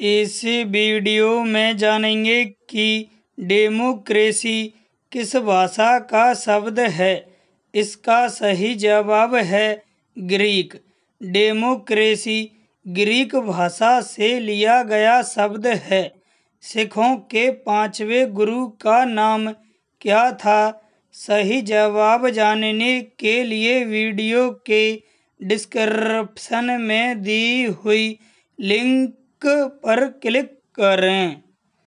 इस वीडियो में जानेंगे कि डेमोक्रेसी किस भाषा का शब्द है इसका सही जवाब है ग्रीक डेमोक्रेसी ग्रीक भाषा से लिया गया शब्द है सिखों के पांचवे गुरु का नाम क्या था सही जवाब जानने के लिए वीडियो के डिस्क्रिप्शन में दी हुई लिंक पर क्लिक करें